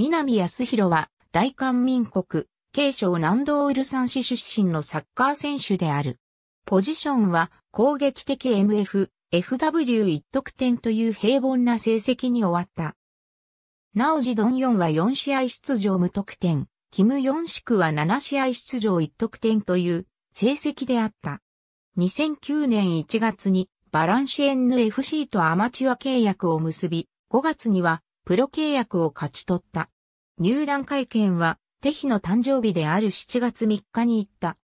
南康弘は、大韓民国、慶省南道ウルサン市出身のサッカー選手である。ポジションは、攻撃的 MF、FW1 得点という平凡な成績に終わった。なおジドンヨンは4試合出場無得点、キムヨンシクは7試合出場1得点という成績であった。2009年1月にバランシエンヌ FC とアマチュア契約を結び、5月にはプロ契約を勝ち取った。入団会見は、テヒの誕生日である7月3日に行った。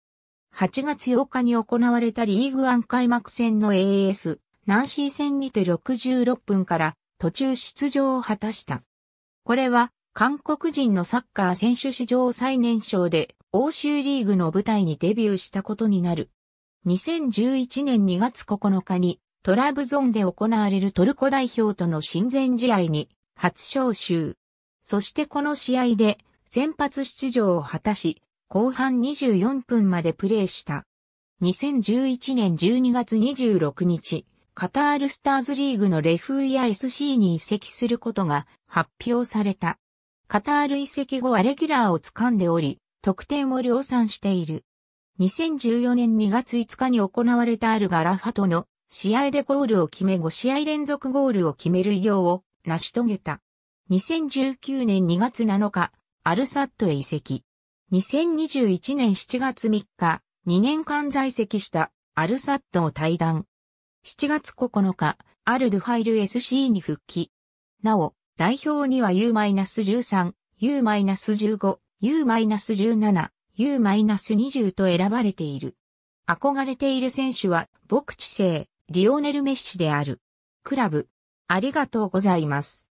8月8日に行われたリーグン開幕戦の AS、ナンシー戦にて66分から途中出場を果たした。これは、韓国人のサッカー選手史上最年少で、欧州リーグの舞台にデビューしたことになる。2011年2月9日に、トラブゾンで行われるトルコ代表との親善試合に、初招集。そしてこの試合で先発出場を果たし、後半24分までプレーした。2011年12月26日、カタールスターズリーグのレフーや SC に移籍することが発表された。カタール移籍後はレギュラーを掴んでおり、得点を量産している。2014年2月5日に行われたアルガラファとの試合でゴールを決め5試合連続ゴールを決める偉業を成し遂げた。2019年2月7日、アルサットへ移籍。2021年7月3日、2年間在籍したアルサットを退団。7月9日、アルドゥファイル SC に復帰。なお、代表には U-13、U-15、U-17、U-20 と選ばれている。憧れている選手は、牧地生、リオネル・メッシである。クラブ。ありがとうございます。